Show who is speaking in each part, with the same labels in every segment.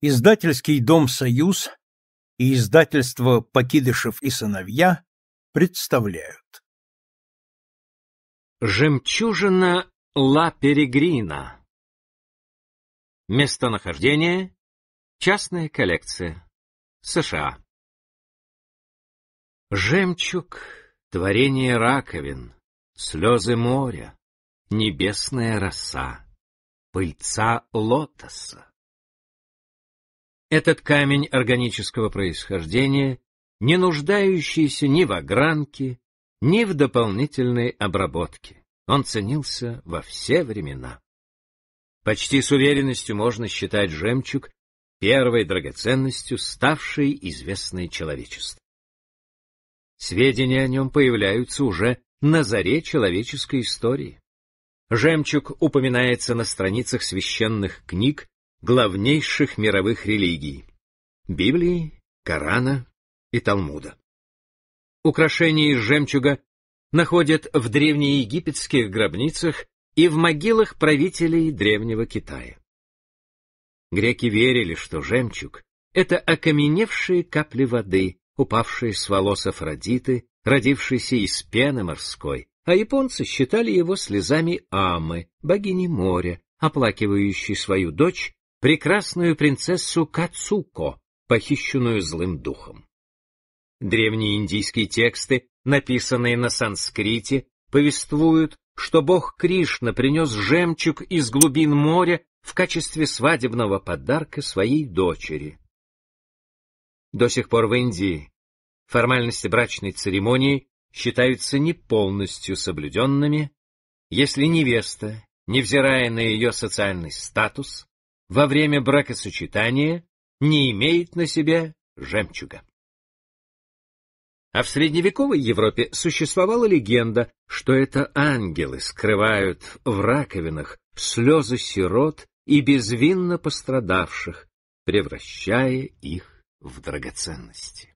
Speaker 1: Издательский дом «Союз» и издательство
Speaker 2: «Покидышев и сыновья» представляют. Жемчужина Ла Перегрина Местонахождение – частная коллекция, США. Жемчуг – творение раковин, слезы моря, небесная роса, пыльца лотоса. Этот камень органического происхождения, не нуждающийся ни в огранке, ни в дополнительной обработке. Он ценился во все времена. Почти с уверенностью можно считать жемчуг первой драгоценностью, ставшей известной человечеству. Сведения о нем появляются уже на заре человеческой истории. Жемчуг упоминается на страницах священных книг главнейших мировых религий — Библии, Корана и Талмуда. Украшения из жемчуга находят в древнеегипетских гробницах и в могилах правителей Древнего Китая. Греки верили, что жемчуг — это окаменевшие капли воды, упавшие с волос Афродиты, родившейся из пены морской, а японцы считали его слезами Амы, богини моря, оплакивающей свою дочь, прекрасную принцессу Кацуко, похищенную злым духом. Древние индийские тексты, написанные на санскрите, повествуют, что бог Кришна принес жемчуг из глубин моря в качестве свадебного подарка своей дочери. До сих пор в Индии формальности брачной церемонии считаются не полностью соблюденными, если невеста, невзирая на ее социальный статус, во время бракосочетания не имеет на себе жемчуга. А в средневековой Европе существовала легенда, что это ангелы скрывают в раковинах слезы сирот и безвинно пострадавших, превращая их в драгоценности.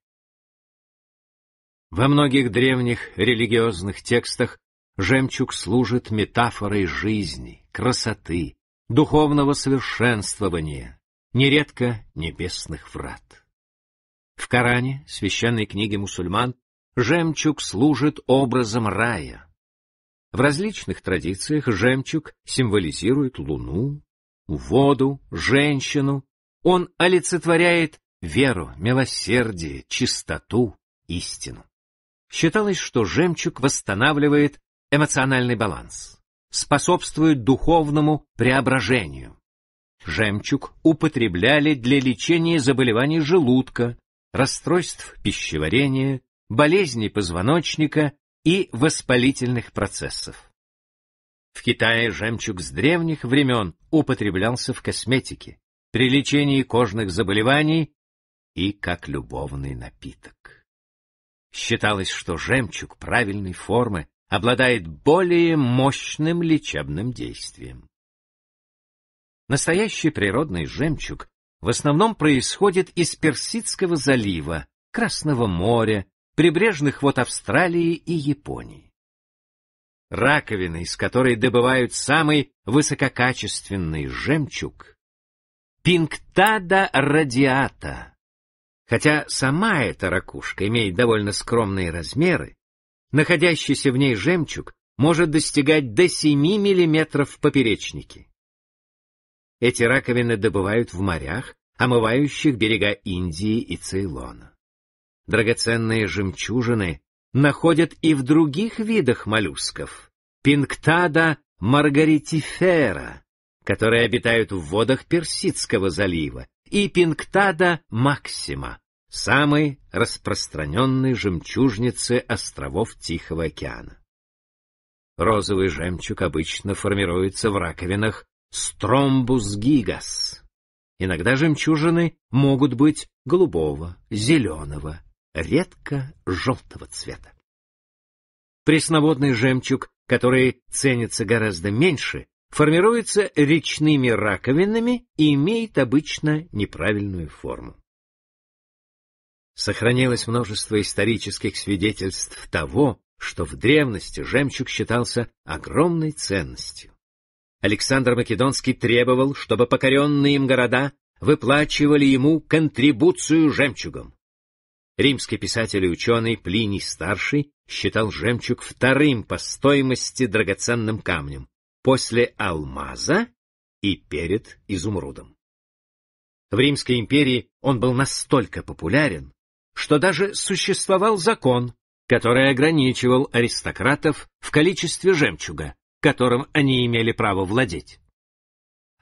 Speaker 2: Во многих древних религиозных текстах жемчуг служит метафорой жизни, красоты, духовного совершенствования, нередко небесных врат. В Коране, священной книге мусульман, жемчуг служит образом рая. В различных традициях жемчуг символизирует луну, воду, женщину. Он олицетворяет веру, милосердие, чистоту, истину. Считалось, что жемчуг восстанавливает эмоциональный баланс способствует духовному преображению. Жемчуг употребляли для лечения заболеваний желудка, расстройств пищеварения, болезней позвоночника и воспалительных процессов. В Китае жемчуг с древних времен употреблялся в косметике, при лечении кожных заболеваний и как любовный напиток. Считалось, что жемчуг правильной формы обладает более мощным лечебным действием. Настоящий природный жемчуг в основном происходит из Персидского залива, Красного моря, прибрежных вод Австралии и Японии. Раковины, из которой добывают самый высококачественный жемчуг, пинктада радиата. Хотя сама эта ракушка имеет довольно скромные размеры, находящийся в ней жемчуг может достигать до 7 мм в поперечнике. Эти раковины добывают в морях, омывающих берега Индии и Цейлона. Драгоценные жемчужины находят и в других видах моллюсков — пинктада маргаритифера, которые обитают в водах Персидского залива, и пинктада максима, самой распространенной жемчужницы островов Тихого океана. Розовый жемчуг обычно формируется в раковинах стромбус гигас. Иногда жемчужины могут быть голубого, зеленого, редко желтого цвета. Пресноводный жемчуг, который ценится гораздо меньше, формируется речными раковинами и имеет обычно неправильную форму. Сохранилось множество исторических свидетельств того, что в древности жемчуг считался огромной ценностью. Александр Македонский требовал, чтобы покоренные им города выплачивали ему контрибуцию жемчугом. Римский писатель и ученый Плиний Старший считал жемчуг вторым по стоимости драгоценным камнем, после алмаза и перед изумрудом. В Римской империи он был настолько популярен, что даже существовал закон, который ограничивал аристократов в количестве жемчуга, которым они имели право владеть.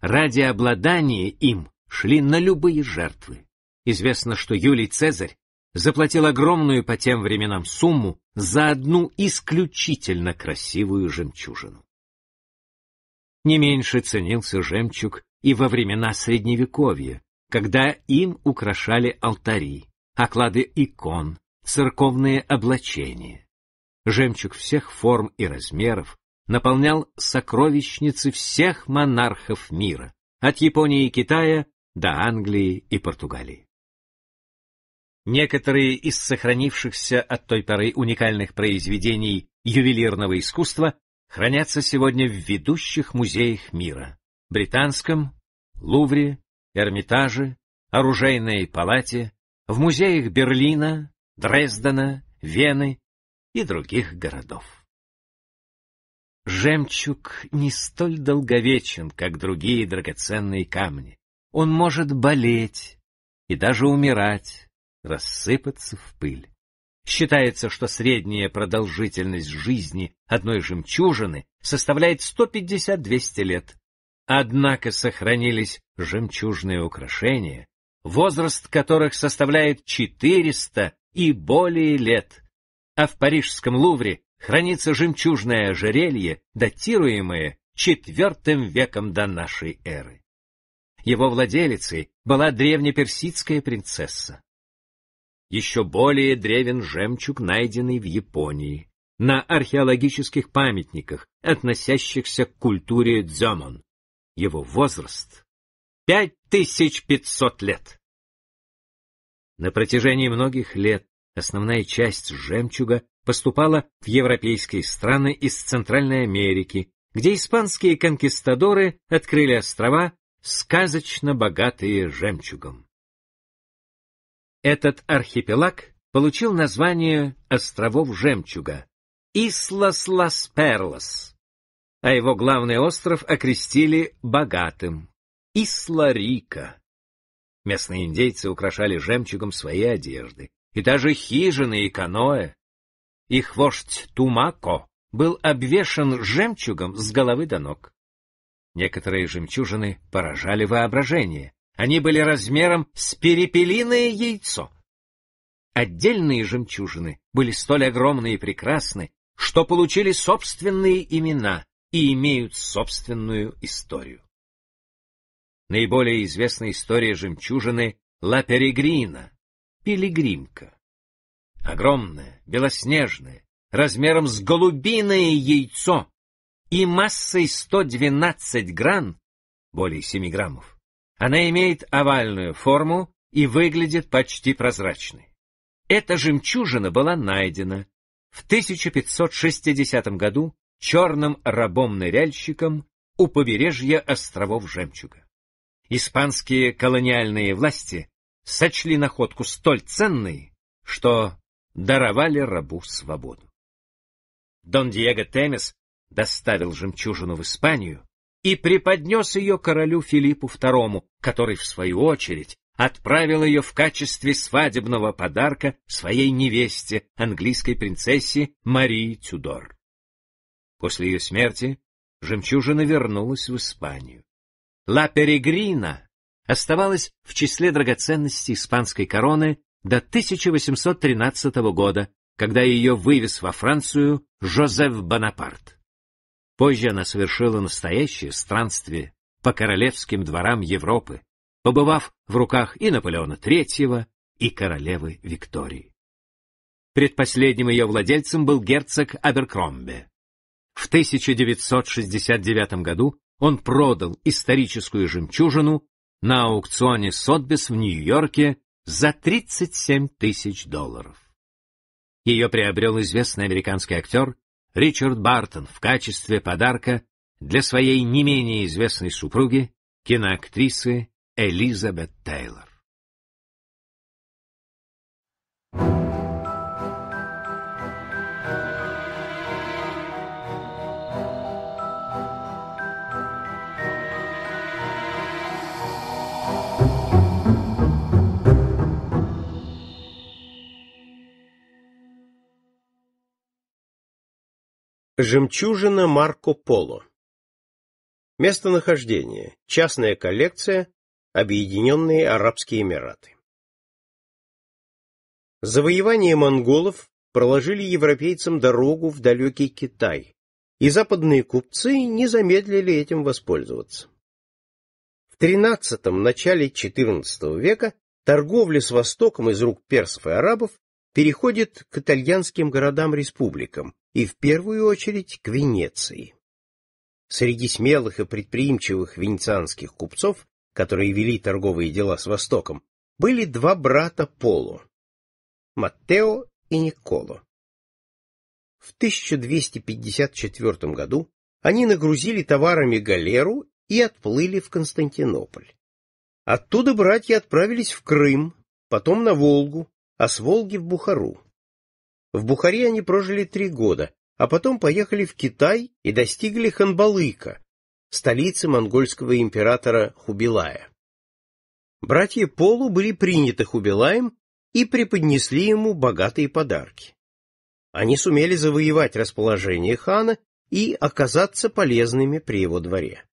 Speaker 2: Ради обладания им шли на любые жертвы. Известно, что Юлий Цезарь заплатил огромную по тем временам сумму за одну исключительно красивую жемчужину. Не меньше ценился жемчуг и во времена Средневековья, когда им украшали алтари, оклады икон, церковные облачения. Жемчуг всех форм и размеров наполнял сокровищницы всех монархов мира, от Японии и Китая до Англии и Португалии. Некоторые из сохранившихся от той поры уникальных произведений ювелирного искусства хранятся сегодня в ведущих музеях мира — Британском, Лувре, Эрмитаже, Оружейной палате, в музеях Берлина, Дрездена, Вены и других городов. Жемчуг не столь долговечен, как другие драгоценные камни. Он может болеть и даже умирать, рассыпаться в пыль. Считается, что средняя продолжительность жизни одной жемчужины составляет 150-200 лет. Однако сохранились жемчужные украшения, возраст которых составляет 400 и более лет. А в Парижском Лувре хранится жемчужное ожерелье, датируемое IV веком до нашей эры. Его владелицей была древнеперсидская принцесса. Еще более древен жемчуг, найденный в Японии, на археологических памятниках, относящихся к культуре дзёмон. Его возраст 5500 лет. На протяжении многих лет основная часть жемчуга поступала в европейские страны из Центральной Америки, где испанские конкистадоры открыли острова, сказочно богатые жемчугом. Этот архипелаг получил название островов жемчуга Ислас-Лас-Перлас, а его главный остров окрестили богатым. Исларика. Местные индейцы украшали жемчугом свои одежды, и даже хижины и каноэ. Их вождь Тумако был обвешан жемчугом с головы до ног. Некоторые жемчужины поражали воображение. Они были размером с перепелиное яйцо. Отдельные жемчужины были столь огромны и прекрасны, что получили собственные имена и имеют собственную историю. Наиболее известная история жемчужины Ла Перегрина, пилигримка. Огромная, белоснежная, размером с голубиное яйцо и массой 112 гран, более 7 граммов. Она имеет овальную форму и выглядит почти прозрачной. Эта жемчужина была найдена в 1560 году черным рабом-ныряльщиком у побережья островов Жемчуга испанские колониальные власти сочли находку столь ценной, что даровали рабу свободу. Дон Диего Темес доставил жемчужину в Испанию и преподнес ее королю Филиппу II, который, в свою очередь, отправил ее в качестве свадебного подарка своей невесте, английской принцессе Марии Тюдор. После ее смерти жемчужина вернулась в Испанию. Ла Перегрина оставалась в числе драгоценностей испанской короны до 1813 года, когда ее вывез во Францию Жозеф Бонапарт. Позже она совершила настоящее странствие по королевским дворам Европы, побывав в руках и Наполеона III, и королевы Виктории. Предпоследним ее владельцем был герцог Аберкромби. В 1969 году он продал историческую жемчужину на аукционе Сотбис в Нью-Йорке за 37 тысяч долларов. Ее приобрел известный американский актер Ричард Бартон в качестве подарка для своей не менее известной супруги, киноактрисы Элизабет Тейлор.
Speaker 1: Жемчужина Марко Поло. Местонахождение. Частная коллекция. Объединенные Арабские Эмираты. Завоевания монголов проложили европейцам дорогу в далекий Китай, и западные купцы не замедлили этим воспользоваться. В XIII – начале XIV века торговля с Востоком из рук персов и арабов переходит к итальянским городам-республикам, и в первую очередь к Венеции. Среди смелых и предприимчивых венецианских купцов, которые вели торговые дела с Востоком, были два брата Поло — Маттео и Николо. В 1254 году они нагрузили товарами галеру и отплыли в Константинополь. Оттуда братья отправились в Крым, потом на Волгу, а с Волги в Бухару. В Бухаре они прожили три года, а потом поехали в Китай и достигли Ханбалыка, столицы монгольского императора Хубилая. Братья Полу были приняты Хубилаем и преподнесли ему богатые подарки. Они сумели завоевать расположение хана и оказаться полезными при его дворе.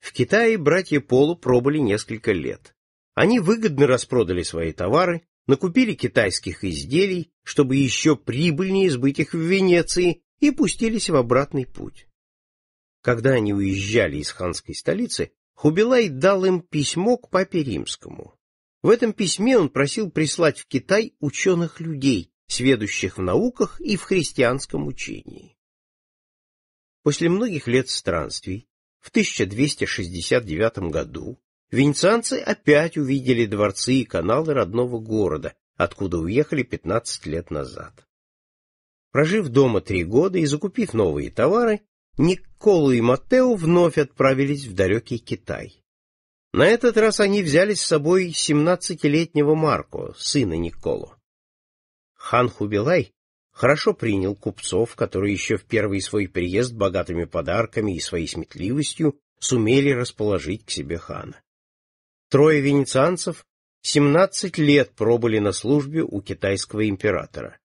Speaker 1: В Китае братья Полу пробыли несколько лет. Они выгодно распродали свои товары, накупили китайских изделий, чтобы еще прибыльнее сбыть их в Венеции, и пустились в обратный путь. Когда они уезжали из ханской столицы, Хубилай дал им письмо к папе римскому. В этом письме он просил прислать в Китай ученых людей, сведущих в науках и в христианском учении. После многих лет странствий в 1269 году венецианцы опять увидели дворцы и каналы родного города, откуда уехали 15 лет назад. Прожив дома три года и закупив новые товары, Николу и Маттео вновь отправились в далекий Китай. На этот раз они взяли с собой 17-летнего Марко, сына Николу. Хан Хубилай хорошо принял купцов, которые еще в первый свой приезд богатыми подарками и своей сметливостью сумели расположить к себе хана. Трое венецианцев 17 лет пробыли на службе у китайского императора.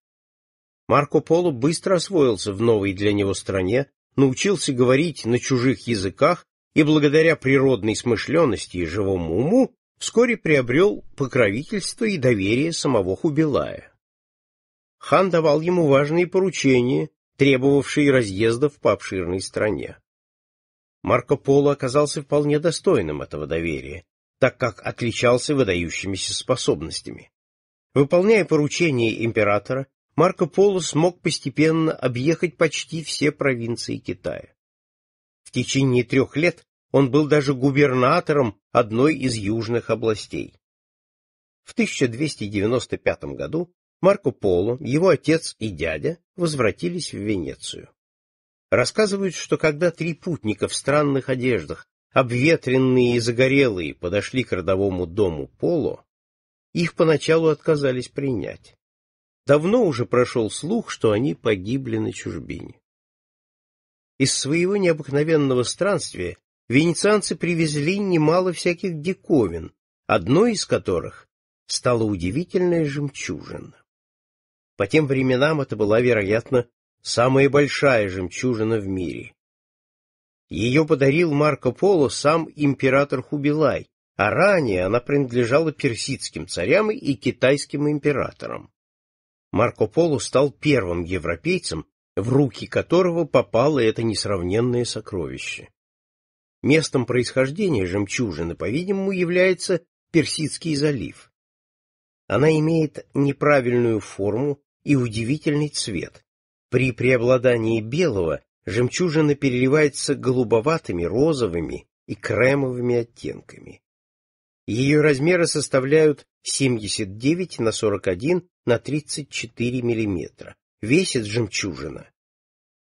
Speaker 1: Марко Поло быстро освоился в новой для него стране, научился говорить на чужих языках и благодаря природной смышленности и живому уму вскоре приобрел покровительство и доверие самого Хубилая. Хан давал ему важные поручения, требовавшие разъездов по обширной стране. Марко Поло оказался вполне достойным этого доверия так как отличался выдающимися способностями. Выполняя поручения императора, Марко Поло смог постепенно объехать почти все провинции Китая. В течение трех лет он был даже губернатором одной из южных областей. В 1295 году Марко Поло, его отец и дядя возвратились в Венецию. Рассказывают, что когда три путника в странных одеждах обветренные и загорелые, подошли к родовому дому Поло, их поначалу отказались принять. Давно уже прошел слух, что они погибли на чужбине. Из своего необыкновенного странствия венецианцы привезли немало всяких диковин, одной из которых стала удивительная жемчужина. По тем временам это была, вероятно, самая большая жемчужина в мире. Ее подарил Марко Поло сам император Хубилай, а ранее она принадлежала персидским царям и китайским императорам. Марко Поло стал первым европейцем, в руки которого попало это несравненное сокровище. Местом происхождения жемчужины, по-видимому, является Персидский залив. Она имеет неправильную форму и удивительный цвет. При преобладании белого жемчужина переливается голубоватыми, розовыми и кремовыми оттенками. Ее размеры составляют 79 на 41 на 34 миллиметра. Весит жемчужина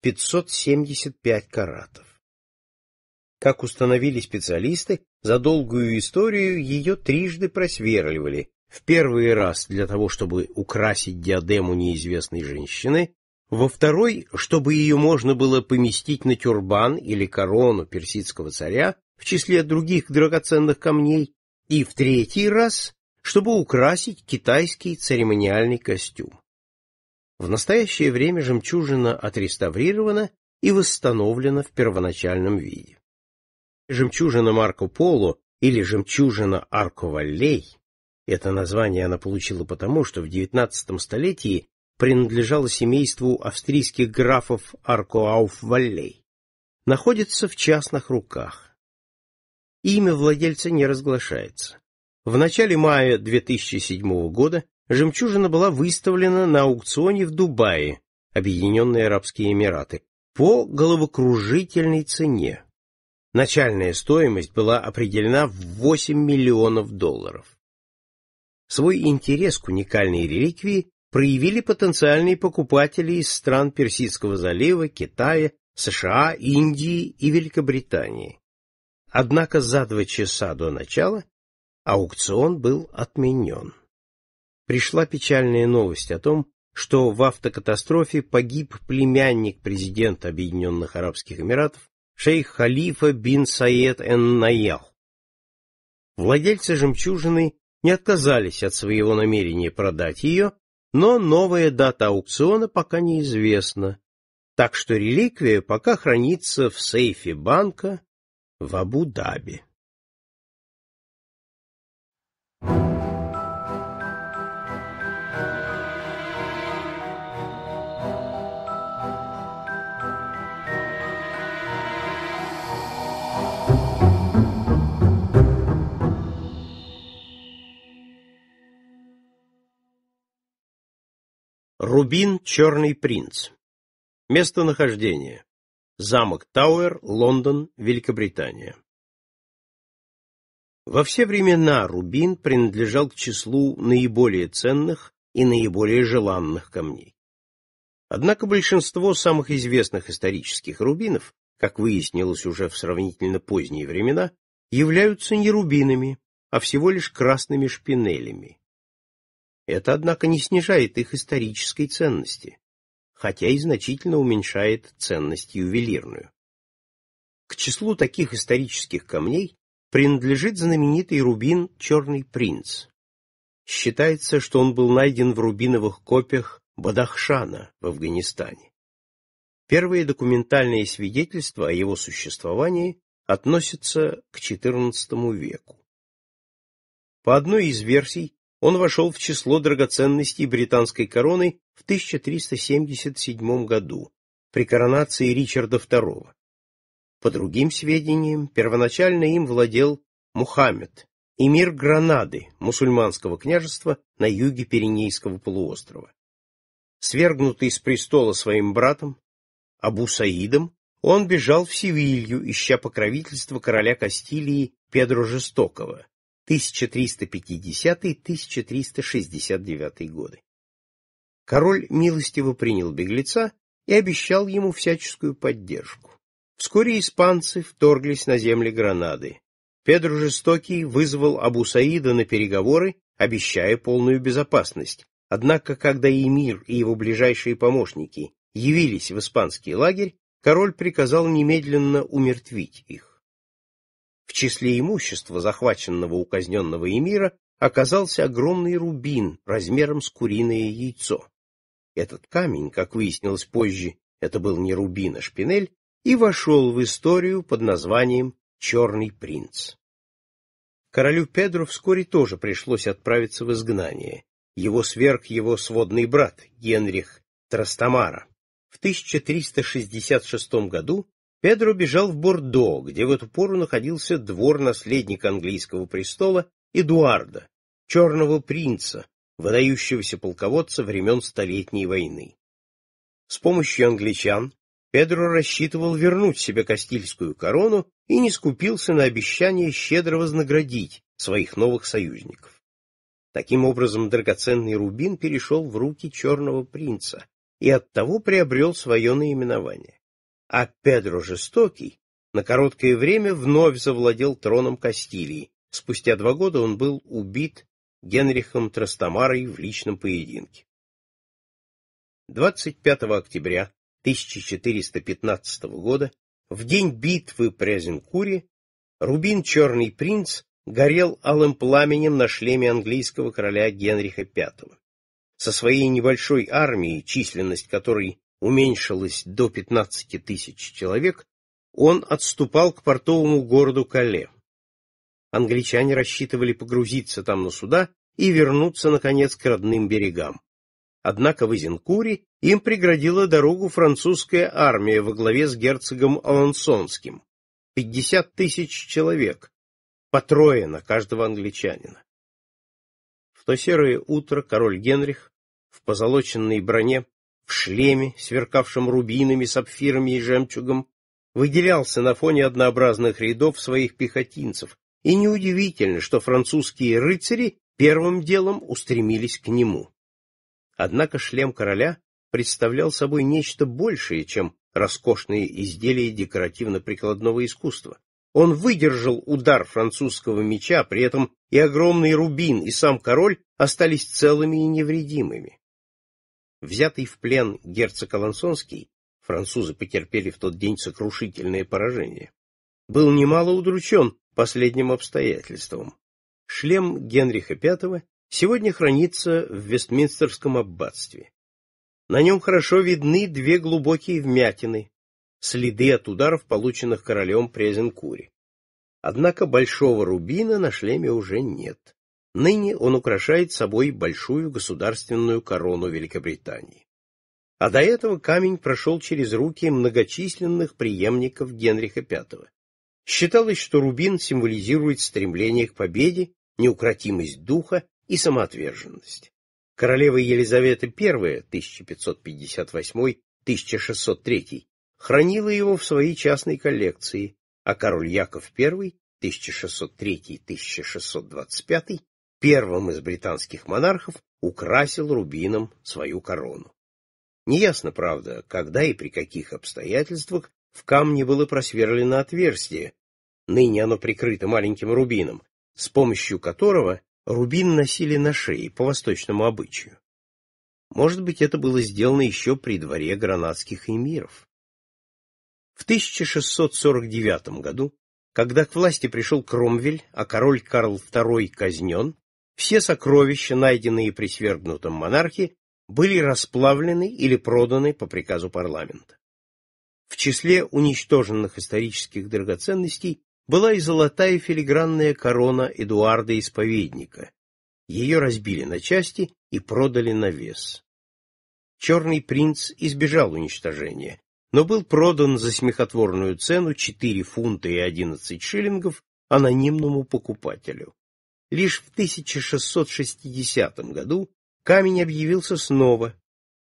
Speaker 1: 575 каратов. Как установили специалисты, за долгую историю ее трижды просверливали, в первый раз для того, чтобы украсить диадему неизвестной женщины, во второй, чтобы ее можно было поместить на тюрбан или корону персидского царя в числе других драгоценных камней, и в третий раз, чтобы украсить китайский церемониальный костюм. В настоящее время жемчужина отреставрирована и восстановлена в первоначальном виде. Жемчужина Марко Поло или жемчужина Арко Валлей – это название она получила потому, что в XIX столетии принадлежала семейству австрийских графов Аркоауф-Валлей, находится в частных руках. Имя владельца не разглашается. В начале мая 2007 года жемчужина была выставлена на аукционе в Дубае, Объединенные Арабские Эмираты, по головокружительной цене. Начальная стоимость была определена в 8 миллионов долларов. Свой интерес к уникальной реликвии проявили потенциальные покупатели из стран Персидского залива, Китая, США, Индии и Великобритании. Однако за два часа до начала аукцион был отменен. Пришла печальная новость о том, что в автокатастрофе погиб племянник президента Объединенных Арабских Эмиратов шейх Халифа бин Саед эн-Наях. Владельцы жемчужины не отказались от своего намерения продать ее, но новая дата аукциона пока неизвестна, так что реликвия пока хранится в сейфе банка в Абу-Даби. Thank you. Рубин Черный принц. Местонахождение. Замок Тауэр, Лондон, Великобритания. Во все времена рубин принадлежал к числу наиболее ценных и наиболее желанных камней. Однако большинство самых известных исторических рубинов, как выяснилось уже в сравнительно поздние времена, являются не рубинами, а всего лишь красными шпинелями. Это, однако, не снижает их исторической ценности, хотя и значительно уменьшает ценность ювелирную. К числу таких исторических камней принадлежит знаменитый рубин «Черный принц». Считается, что он был найден в рубиновых копиях Бадахшана в Афганистане. Первые документальные свидетельства о его существовании относятся к XIV веку. По одной из версий, он вошел в число драгоценностей британской короны в 1377 году при коронации Ричарда II. По другим сведениям, первоначально им владел Мухаммед, эмир Гранады, мусульманского княжества на юге Пиренейского полуострова. Свергнутый с престола своим братом, Абу Саидом, он бежал в Севилью, ища покровительства короля Кастилии Педро Жестокого, 1350-1369 годы. Король милостиво принял беглеца и обещал ему всяческую поддержку. Вскоре испанцы вторглись на земли Гранады. Педро Жестокий вызвал Абу-Саида на переговоры, обещая полную безопасность. Однако, когда эмир и его ближайшие помощники явились в испанский лагерь, король приказал немедленно умертвить их. В числе имущества, захваченного у казненного эмира, оказался огромный рубин размером с куриное яйцо. Этот камень, как выяснилось позже, это был не рубин, а шпинель, и вошел в историю под названием «Черный принц». Королю Педру вскоре тоже пришлось отправиться в изгнание. Его сверг его сводный брат Генрих Трастамара. В 1366 году Педро бежал в Бордо, где в эту пору находился двор наследника английского престола Эдуарда, черного принца, выдающегося полководца времен Столетней войны. С помощью англичан Педро рассчитывал вернуть себе Кастильскую корону и не скупился на обещание щедро вознаградить своих новых союзников. Таким образом, драгоценный рубин перешел в руки черного принца и оттого приобрел свое наименование а Педро Жестокий на короткое время вновь завладел троном Кастилии. Спустя два года он был убит Генрихом Трастамарой в личном поединке. 25 октября 1415 года, в день битвы при Азенкуре, рубин «Черный принц» горел алым пламенем на шлеме английского короля Генриха V. Со своей небольшой армией, численность которой уменьшилось до 15 тысяч человек, он отступал к портовому городу Кале. Англичане рассчитывали погрузиться там на суда и вернуться, наконец, к родным берегам. Однако в Изенкуре им преградила дорогу французская армия во главе с герцогом Алансонским. 50 тысяч человек, по трое на каждого англичанина. В то серое утро король Генрих в позолоченной броне в шлеме, сверкавшем рубинами, сапфирами и жемчугом, выделялся на фоне однообразных рядов своих пехотинцев, и неудивительно, что французские рыцари первым делом устремились к нему. Однако шлем короля представлял собой нечто большее, чем роскошные изделия декоративно-прикладного искусства. Он выдержал удар французского меча, при этом и огромный рубин, и сам король остались целыми и невредимыми. Взятый в плен герцог Алансонский, французы потерпели в тот день сокрушительное поражение, был немало удручен последним обстоятельством. Шлем Генриха V сегодня хранится в Вестминстерском аббатстве. На нем хорошо видны две глубокие вмятины, следы от ударов, полученных королем при Азенкуре. Однако большого рубина на шлеме уже нет. Ныне он украшает собой большую государственную корону Великобритании. А до этого камень прошел через руки многочисленных преемников Генриха V. Считалось, что рубин символизирует стремление к победе, неукротимость духа и самоотверженность. Королева Елизавета I 1558-1603 хранила его в своей частной коллекции, а король Яков I 1603-1625 первым из британских монархов украсил рубином свою корону. Неясно, правда, когда и при каких обстоятельствах в камне было просверлено отверстие, ныне оно прикрыто маленьким рубином, с помощью которого рубин носили на шее по восточному обычаю. Может быть, это было сделано еще при дворе гранадских эмиров. В 1649 году, когда к власти пришел Кромвель, а король Карл II казнен, все сокровища, найденные при свергнутом монархе, были расплавлены или проданы по приказу парламента. В числе уничтоженных исторических драгоценностей была и золотая филигранная корона Эдуарда Исповедника. Ее разбили на части и продали на вес. Черный принц избежал уничтожения, но был продан за смехотворную цену 4 фунта и 11 шиллингов анонимному покупателю. Лишь в 1660 году камень объявился снова.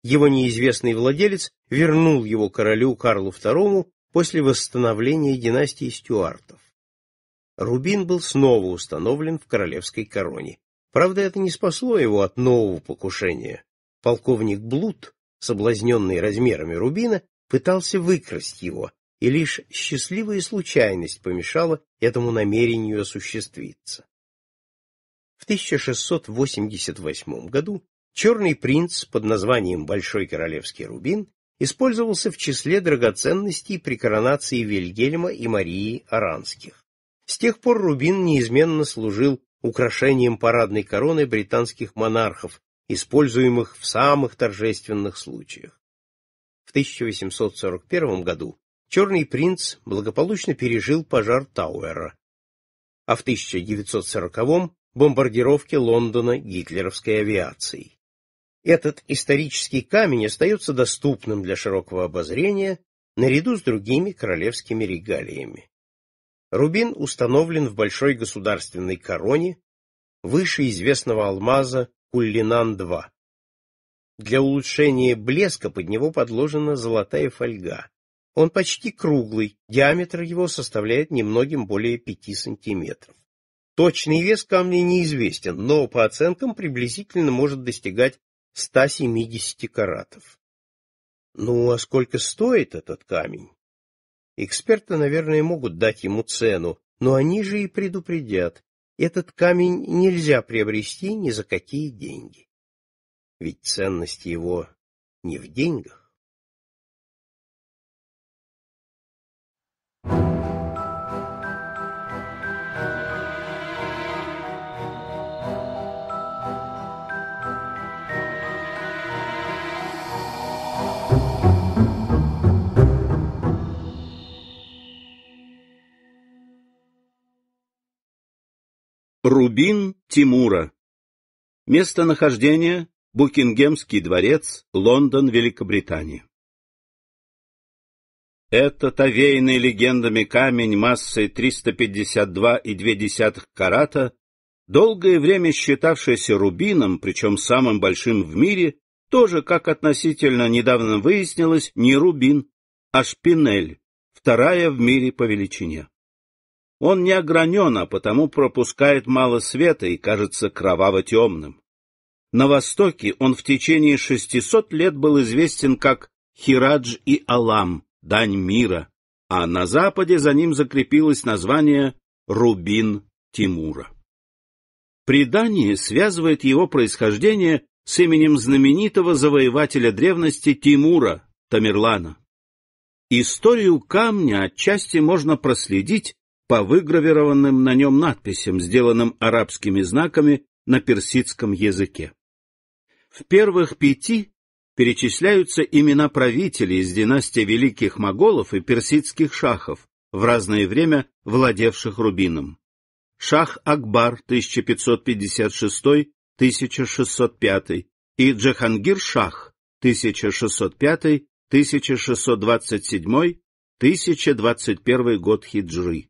Speaker 1: Его неизвестный владелец вернул его королю Карлу II после восстановления династии Стюартов. Рубин был снова установлен в королевской короне. Правда, это не спасло его от нового покушения. Полковник Блуд, соблазненный размерами рубина, пытался выкрасть его, и лишь счастливая случайность помешала этому намерению осуществиться. В 1688 году черный принц под названием Большой Королевский Рубин использовался в числе драгоценностей при коронации Вильгельма и Марии Аранских. С тех пор рубин неизменно служил украшением парадной короны британских монархов, используемых в самых торжественных случаях. В 1841 году Черный принц благополучно пережил пожар Тауэра, а в 1940-м бомбардировки Лондона гитлеровской авиацией. Этот исторический камень остается доступным для широкого обозрения наряду с другими королевскими регалиями. Рубин установлен в большой государственной короне выше известного алмаза Куллинан-2. Для улучшения блеска под него подложена золотая фольга. Он почти круглый, диаметр его составляет немногим более 5 сантиметров. Точный вес камня неизвестен, но по оценкам приблизительно может достигать 170 каратов. Ну, а сколько стоит этот камень? Эксперты, наверное, могут дать ему цену, но они же и предупредят. Этот камень нельзя
Speaker 2: приобрести ни за какие деньги. Ведь ценность его не в деньгах.
Speaker 3: Рубин Тимура. Местонахождение Букингемский дворец, Лондон, Великобритания. Этот овеянный легендами камень массой 352,2 карата, долгое время считавшийся рубином, причем самым большим в мире, тоже, как относительно недавно выяснилось, не рубин, а шпинель, вторая в мире по величине. Он не огранен, а потому пропускает мало света и кажется кроваво-темным. На Востоке он в течение 600 лет был известен как Хирадж и Алам, дань мира, а на Западе за ним закрепилось название Рубин Тимура. Предание связывает его происхождение с именем знаменитого завоевателя древности Тимура, Тамерлана. Историю камня отчасти можно проследить по выгравированным на нем надписям, сделанным арабскими знаками на персидском языке. В первых пяти перечисляются имена правителей из династии великих моголов и персидских шахов, в разное время владевших рубином. Шах Акбар 1556-1605 и Джахангир Шах 1605-1627-1021 год хиджры.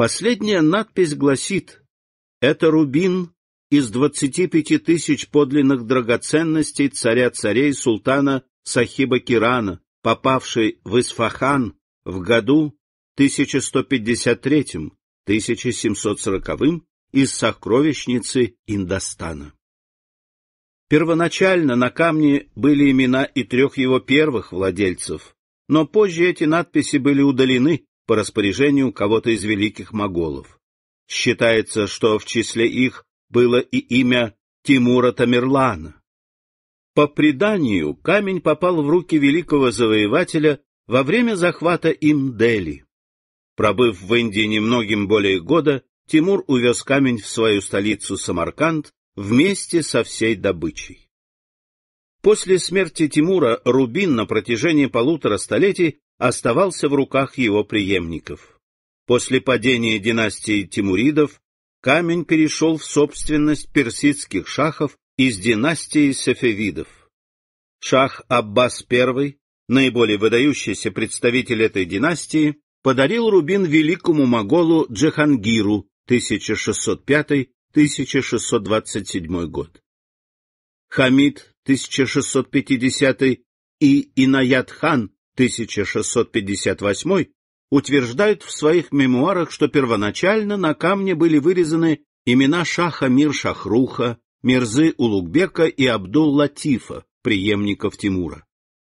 Speaker 3: Последняя надпись гласит «Это рубин из 25 тысяч подлинных драгоценностей царя-царей султана Сахиба Кирана, попавший в Исфахан в году 1153-1740 из сокровищницы Индостана. Первоначально на камне были имена и трех его первых владельцев, но позже эти надписи были удалены, по распоряжению кого-то из великих моголов. Считается, что в числе их было и имя Тимура Тамерлана. По преданию, камень попал в руки великого завоевателя во время захвата им Дели. Пробыв в Индии немногим более года, Тимур увез камень в свою столицу Самарканд вместе со всей добычей. После смерти Тимура рубин на протяжении полутора столетий оставался в руках его преемников. После падения династии Тимуридов камень перешел в собственность персидских шахов из династии Сафевидов. Шах Аббас I, наиболее выдающийся представитель этой династии, подарил рубин великому моголу Джихангиру 1605-1627 год. Хамид 1650 и Инаят хан 1658 утверждает в своих мемуарах, что первоначально на камне были вырезаны имена Шаха Мир Шахруха, Мирзы Улугбека и Абдул-Латифа, преемников Тимура.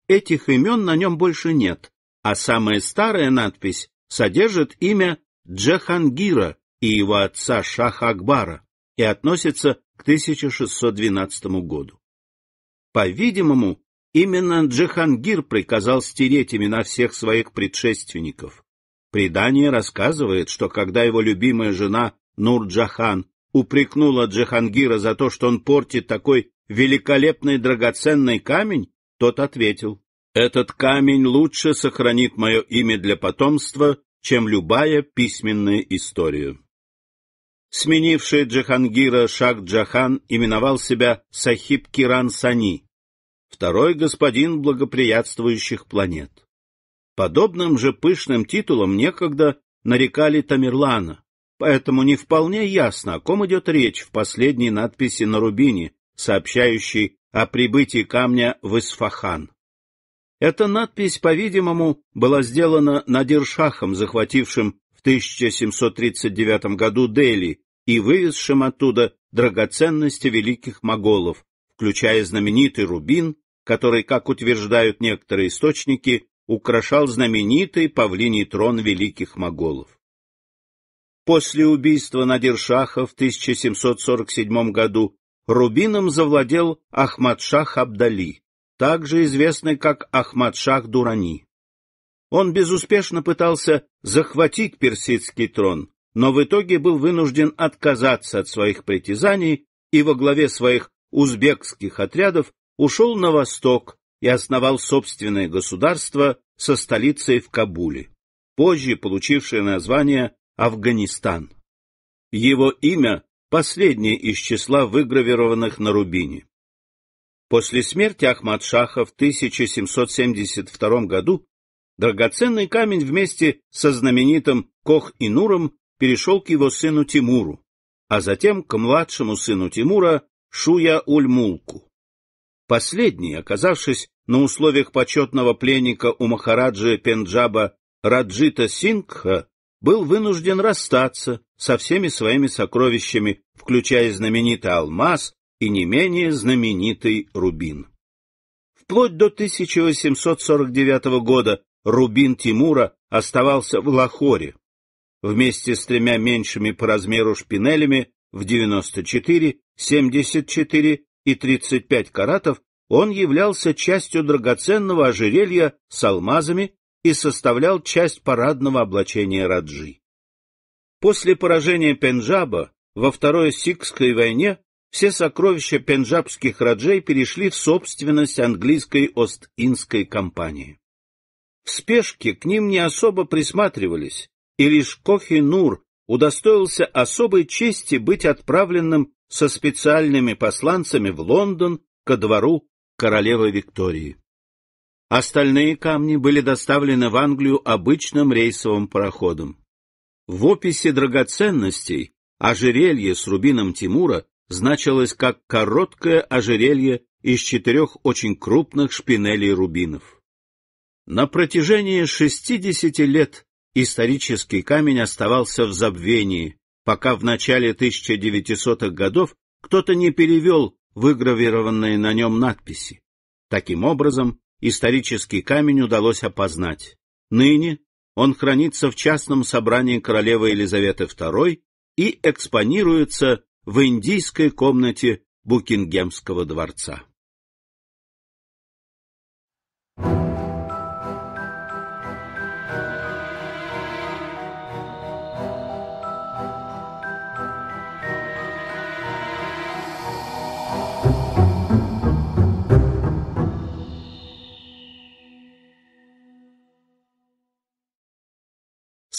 Speaker 3: Этих имен на нем больше нет, а самая старая надпись содержит имя Джахангира и его отца Шаха Акбара и относится к 1612 году. По-видимому, Именно Джихангир приказал стереть имена всех своих предшественников. Предание рассказывает, что когда его любимая жена Нурджахан упрекнула Джихангира за то, что он портит такой великолепный драгоценный камень, тот ответил, «Этот камень лучше сохранит мое имя для потомства, чем любая письменная история». Сменивший Джихангира Шах Джахан именовал себя Сахиб Киран Сани, второй господин благоприятствующих планет. Подобным же пышным титулом некогда нарекали Тамерлана, поэтому не вполне ясно, о ком идет речь в последней надписи на рубине, сообщающей о прибытии камня в Исфахан. Эта надпись, по-видимому, была сделана Надиршахом, захватившим в 1739 году Дели и вывезшим оттуда драгоценности великих моголов, включая знаменитый рубин который, как утверждают некоторые источники, украшал знаменитый павлиний трон великих моголов. После убийства Надиршаха в 1747 году рубином завладел Ахмадшах Абдали, также известный как Ахмадшах Дурани. Он безуспешно пытался захватить персидский трон, но в итоге был вынужден отказаться от своих притязаний и во главе своих узбекских отрядов ушел на восток и основал собственное государство со столицей в Кабуле, позже получившее название Афганистан. Его имя – последнее из числа выгравированных на рубине. После смерти Ахмад-Шаха в 1772 году драгоценный камень вместе со знаменитым кох и перешел к его сыну Тимуру, а затем к младшему сыну Тимура шуя Ульмулку. Последний, оказавшись на условиях почетного пленника у махараджи Пенджаба Раджита Сингха, был вынужден расстаться со всеми своими сокровищами, включая знаменитый алмаз и не менее знаменитый рубин. Вплоть до 1849 года рубин Тимура оставался в Лахоре. Вместе с тремя меньшими по размеру шпинелями в 94, 74 и 35 каратов, он являлся частью драгоценного ожерелья с алмазами и составлял часть парадного облачения Раджи. После поражения Пенджаба во Второй Сикской войне все сокровища пенджабских раджей перешли в собственность английской Ост-Индской компании. В спешке к ним не особо присматривались, и лишь Кохи Нур удостоился особой чести быть отправленным со специальными посланцами в Лондон ко двору королевы Виктории. Остальные камни были доставлены в Англию обычным рейсовым пароходом. В описи драгоценностей ожерелье с рубином Тимура значилось как короткое ожерелье из четырех очень крупных шпинелей рубинов. На протяжении 60 лет исторический камень оставался в забвении, пока в начале 1900-х годов кто-то не перевел выгравированные на нем надписи. Таким образом, исторический камень удалось опознать. Ныне он хранится в частном собрании королевы Елизаветы II и экспонируется в индийской комнате Букингемского дворца.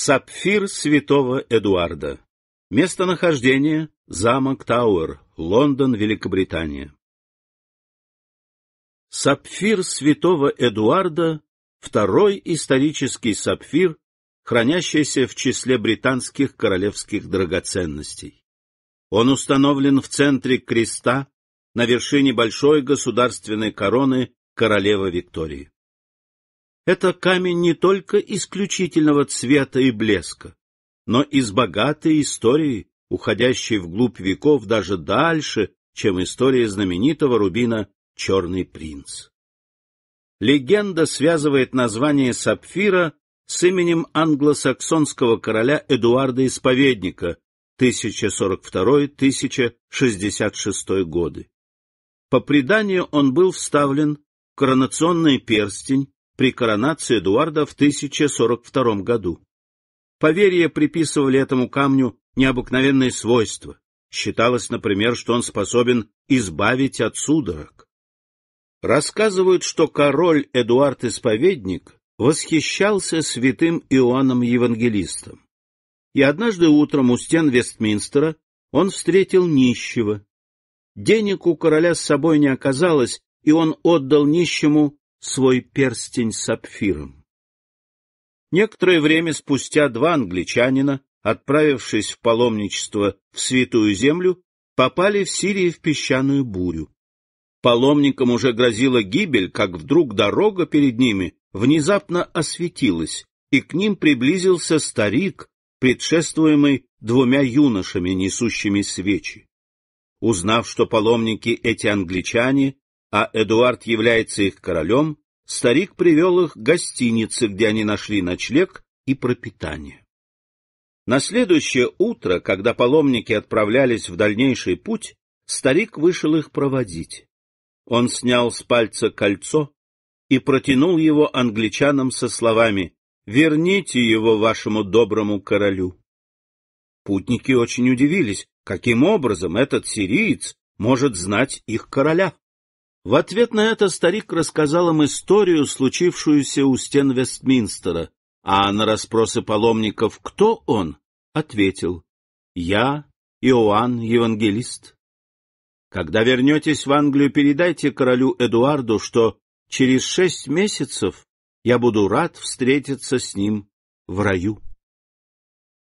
Speaker 3: Сапфир святого Эдуарда. Местонахождение – замок Тауэр, Лондон, Великобритания. Сапфир святого Эдуарда – второй исторический сапфир, хранящийся в числе британских королевских драгоценностей. Он установлен в центре креста на вершине большой государственной короны королевы Виктории. Это камень не только исключительного цвета и блеска, но и с богатой историей, уходящей вглубь веков даже дальше, чем история знаменитого рубина «Черный принц». Легенда связывает название сапфира с именем англосаксонского короля Эдуарда Исповедника 1042-1066 годы. По преданию он был вставлен в коронационный перстень при коронации Эдуарда в 1042 году. Поверье приписывали этому камню необыкновенные свойства. Считалось, например, что он способен избавить от судорог. Рассказывают, что король Эдуард Исповедник восхищался святым Иоанном Евангелистом. И однажды утром у стен Вестминстера он встретил нищего. Денег у короля с собой не оказалось, и он отдал нищему свой перстень сапфиром. Некоторое время спустя два англичанина, отправившись в паломничество в Святую Землю, попали в Сирии в песчаную бурю. Паломникам уже грозила гибель, как вдруг дорога перед ними внезапно осветилась, и к ним приблизился старик, предшествуемый двумя юношами, несущими свечи. Узнав, что паломники эти англичане, а Эдуард является их королем, старик привел их к гостинице, где они нашли ночлег и пропитание. На следующее утро, когда паломники отправлялись в дальнейший путь, старик вышел их проводить. Он снял с пальца кольцо и протянул его англичанам со словами «Верните его вашему доброму королю». Путники очень удивились, каким образом этот сириец может знать их короля. В ответ на это старик рассказал им историю, случившуюся у стен Вестминстера, а на расспросы паломников, кто он, ответил, «Я Иоанн Евангелист». Когда вернетесь в Англию, передайте королю Эдуарду, что через шесть месяцев я буду рад встретиться с ним в раю.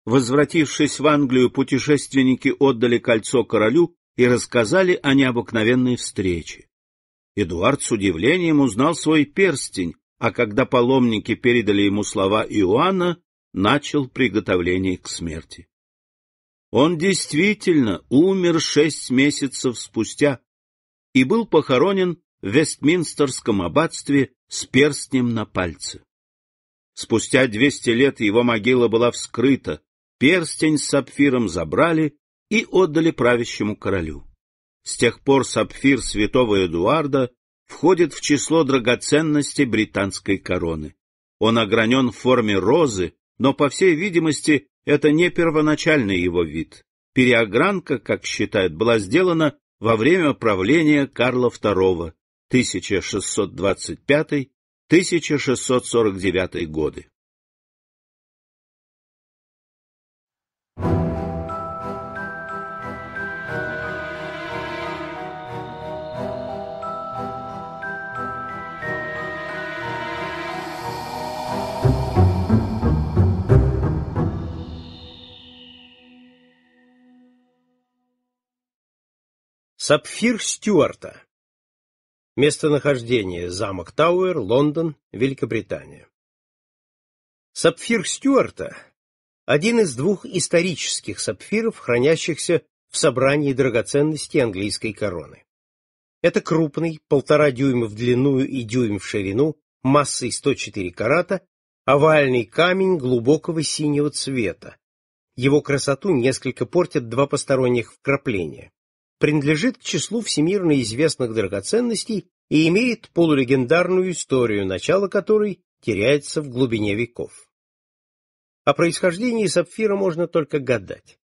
Speaker 3: Возвратившись в Англию, путешественники отдали кольцо королю и рассказали о необыкновенной встрече. Эдуард с удивлением узнал свой перстень, а когда паломники передали ему слова Иоанна, начал приготовление к смерти. Он действительно умер шесть месяцев спустя и был похоронен в Вестминстерском аббатстве с перстнем на пальце. Спустя двести лет его могила была вскрыта, перстень с сапфиром забрали и отдали правящему королю. С тех пор сапфир святого Эдуарда входит в число драгоценностей британской короны. Он огранен в форме розы, но, по всей видимости, это не первоначальный его вид. Переогранка, как считают, была сделана во время правления Карла II 1625-1649 годы.
Speaker 1: Сапфир Стюарта. Местонахождение: замок Тауэр, Лондон, Великобритания. Сапфир Стюарта один из двух исторических сапфиров, хранящихся в собрании драгоценностей английской короны. Это крупный, полтора дюйма в длину и дюйм в ширину, массой 104 карата, овальный камень глубокого синего цвета. Его красоту несколько портят два посторонних вкрапления принадлежит к числу всемирно известных драгоценностей и имеет полулегендарную историю, начало которой теряется в глубине веков. О происхождении сапфира можно только гадать.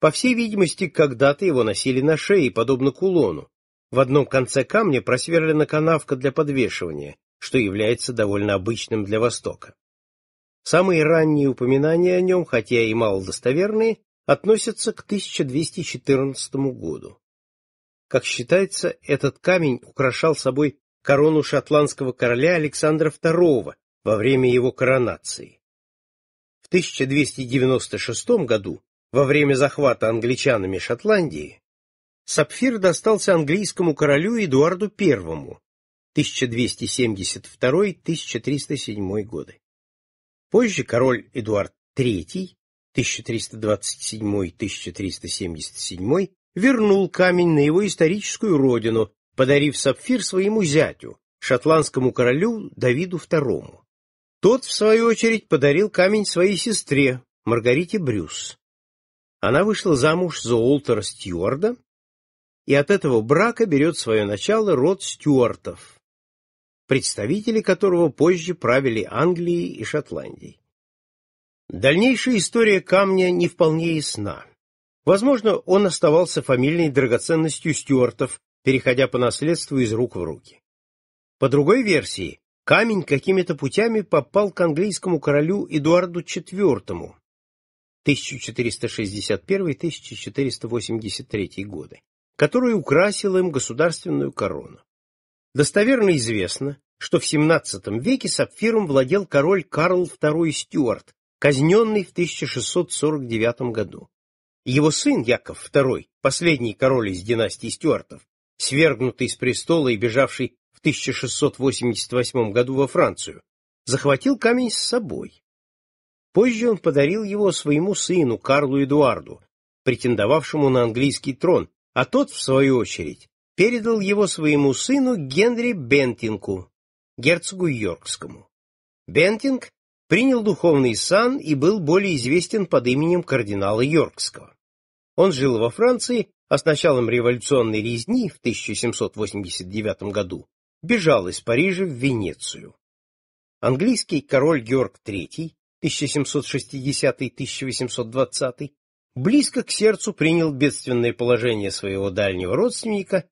Speaker 1: По всей видимости, когда-то его носили на шее, подобно кулону. В одном конце камня просверлена канавка для подвешивания, что является довольно обычным для Востока. Самые ранние упоминания о нем, хотя и мало достоверные, относятся к 1214 году. Как считается, этот камень украшал собой корону шотландского короля Александра II во время его коронации. В 1296 году, во время захвата англичанами Шотландии, сапфир достался английскому королю Эдуарду I 1272-1307 годы. Позже король Эдуард III 1327-1377 вернул камень на его историческую родину, подарив сапфир своему зятю, шотландскому королю Давиду II. Тот, в свою очередь, подарил камень своей сестре, Маргарите Брюс. Она вышла замуж за Уолтера Стюарда, и от этого брака берет свое начало род Стюартов, представители которого позже правили Англией и Шотландией. Дальнейшая история камня не вполне ясна. Возможно, он оставался фамильной драгоценностью Стюартов, переходя по наследству из рук в руки. По другой версии, камень какими-то путями попал к английскому королю Эдуарду IV 1461-1483 годы, который украсил им государственную корону. Достоверно известно, что в XVII веке сапфиром владел король Карл II Стюарт, казненный в 1649 году. Его сын Яков II, последний король из династии Стюартов, свергнутый с престола и бежавший в 1688 году во Францию, захватил камень с собой. Позже он подарил его своему сыну Карлу Эдуарду, претендовавшему на английский трон, а тот, в свою очередь, передал его своему сыну Генри Бентинку, герцогу Йоркскому. Бентинг принял духовный сан и был более известен под именем кардинала Йоркского. Он жил во Франции, а с началом революционной резни в 1789 году бежал из Парижа в Венецию. Английский король Георг III 1760-1820 близко к сердцу принял бедственное положение своего дальнего родственника,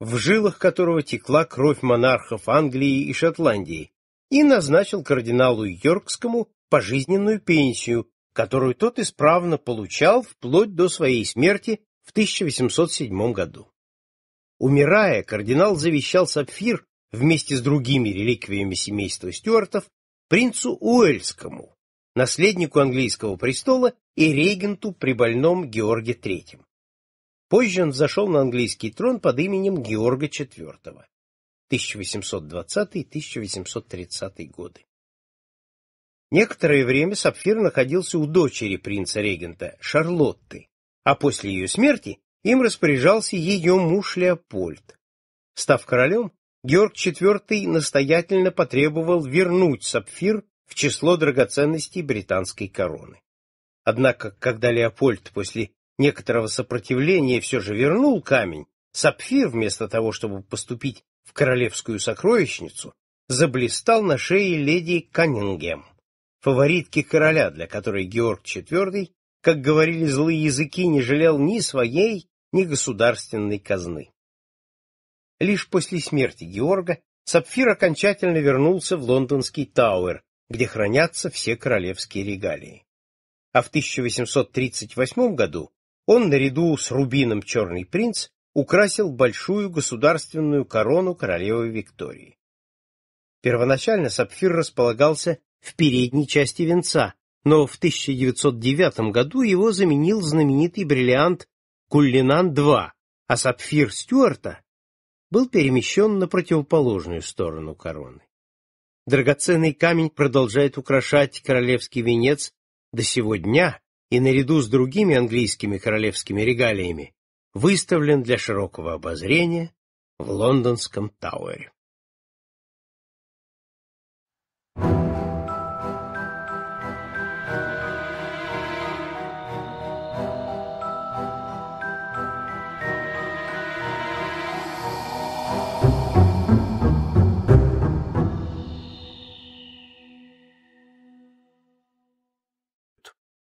Speaker 1: в жилах которого текла кровь монархов Англии и Шотландии, и назначил кардиналу Йоркскому пожизненную пенсию которую тот исправно получал вплоть до своей смерти в 1807 году. Умирая, кардинал завещал сапфир вместе с другими реликвиями семейства Стюартов принцу Уэльскому, наследнику английского престола и регенту при больном Георге III. Позже он зашел на английский трон под именем Георга IV. 1820-1830 годы. Некоторое время Сапфир находился у дочери принца-регента, Шарлотты, а после ее смерти им распоряжался ее муж Леопольд. Став королем, Георг IV настоятельно потребовал вернуть Сапфир в число драгоценностей британской короны. Однако, когда Леопольд после некоторого сопротивления все же вернул камень, Сапфир, вместо того, чтобы поступить в королевскую сокровищницу, заблистал на шее леди Каннингем фаворитки короля, для которой Георг IV, как говорили злые языки, не жалел ни своей, ни государственной казны. Лишь после смерти Георга Сапфир окончательно вернулся в лондонский Тауэр, где хранятся все королевские регалии. А в 1838 году он наряду с рубином «Черный принц» украсил большую государственную корону королевы Виктории. Первоначально сапфир располагался в передней части венца, но в 1909 году его заменил знаменитый бриллиант Куллинан-2, а сапфир Стюарта был перемещен на противоположную сторону короны. Драгоценный камень продолжает украшать королевский венец до сего дня и наряду с другими английскими королевскими регалиями выставлен для широкого обозрения в лондонском Тауэре.